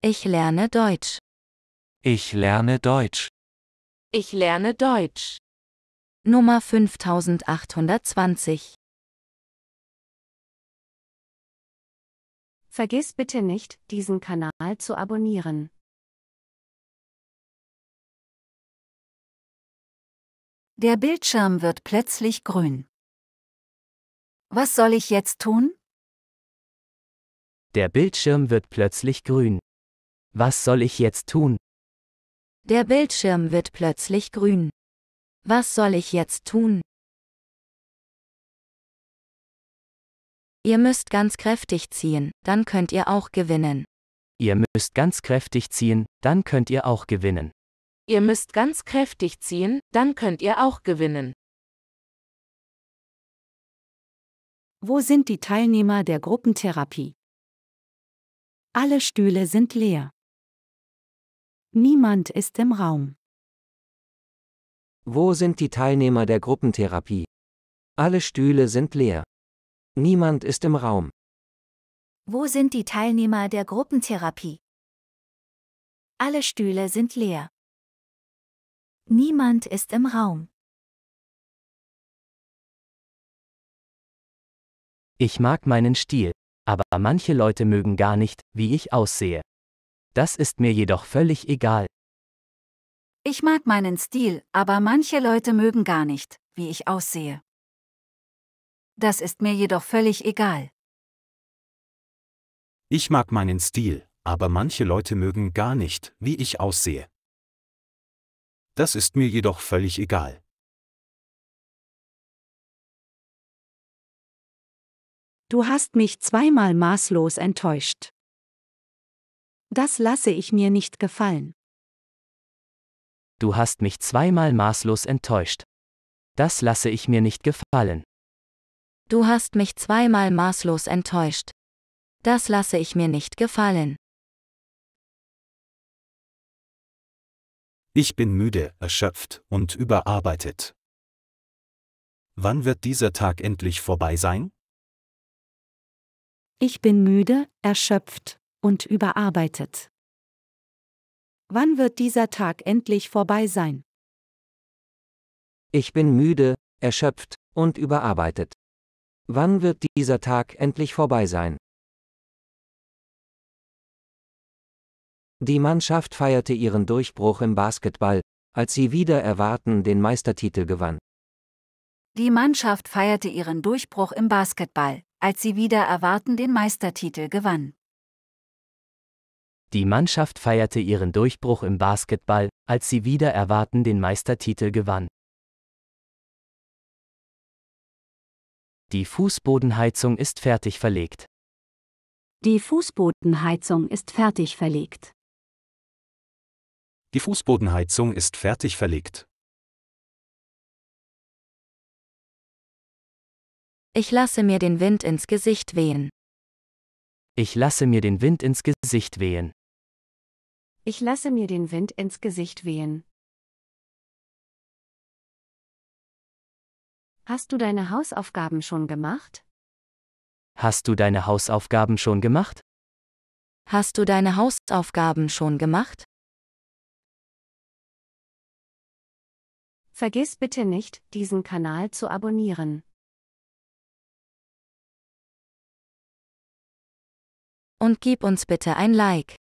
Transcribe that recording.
Ich lerne Deutsch. Ich lerne Deutsch. Ich lerne Deutsch. Nummer 5820. Vergiss bitte nicht, diesen Kanal zu abonnieren. Der Bildschirm wird plötzlich grün. Was soll ich jetzt tun? Der Bildschirm wird plötzlich grün. Was soll ich jetzt tun? Der Bildschirm wird plötzlich grün. Was soll ich jetzt tun? Ihr müsst ganz kräftig ziehen, dann könnt ihr auch gewinnen. Ihr müsst ganz kräftig ziehen, dann könnt ihr auch gewinnen. Ihr müsst ganz kräftig ziehen, dann könnt ihr auch gewinnen. Wo sind die Teilnehmer der Gruppentherapie? Alle Stühle sind leer. Niemand ist im Raum. Wo sind die Teilnehmer der Gruppentherapie? Alle Stühle sind leer. Niemand ist im Raum. Wo sind die Teilnehmer der Gruppentherapie? Alle Stühle sind leer. Niemand ist im Raum. Ich mag meinen Stil, aber manche Leute mögen gar nicht, wie ich aussehe. Das ist mir jedoch völlig egal. Ich mag meinen Stil, aber manche Leute mögen gar nicht, wie ich aussehe. Das ist mir jedoch völlig egal. Ich mag meinen Stil, aber manche Leute mögen gar nicht, wie ich aussehe. Das ist mir jedoch völlig egal. Du hast mich zweimal maßlos enttäuscht. Das lasse ich mir nicht gefallen. Du hast mich zweimal maßlos enttäuscht. Das lasse ich mir nicht gefallen. Du hast mich zweimal maßlos enttäuscht. Das lasse ich mir nicht gefallen. Ich bin müde, erschöpft und überarbeitet. Wann wird dieser Tag endlich vorbei sein? Ich bin müde, erschöpft und überarbeitet. Wann wird dieser Tag endlich vorbei sein? Ich bin müde, erschöpft und überarbeitet. Wann wird dieser Tag endlich vorbei sein? Die Mannschaft feierte ihren Durchbruch im Basketball, als sie wieder erwarten den Meistertitel gewann. Die Mannschaft feierte ihren Durchbruch im Basketball, als sie wieder erwarten den Meistertitel gewann. Die Mannschaft feierte ihren Durchbruch im Basketball, als sie wieder erwarten den Meistertitel gewann. Die Fußbodenheizung ist fertig verlegt. Die Fußbodenheizung ist fertig verlegt. Die Fußbodenheizung ist fertig verlegt. Ich lasse mir den Wind ins Gesicht wehen. Ich lasse mir den Wind ins Gesicht wehen. Ich lasse mir den Wind ins Gesicht wehen. Hast du deine Hausaufgaben schon gemacht? Hast du deine Hausaufgaben schon gemacht? Hast du deine Hausaufgaben schon gemacht? Vergiss bitte nicht, diesen Kanal zu abonnieren. Und gib uns bitte ein Like.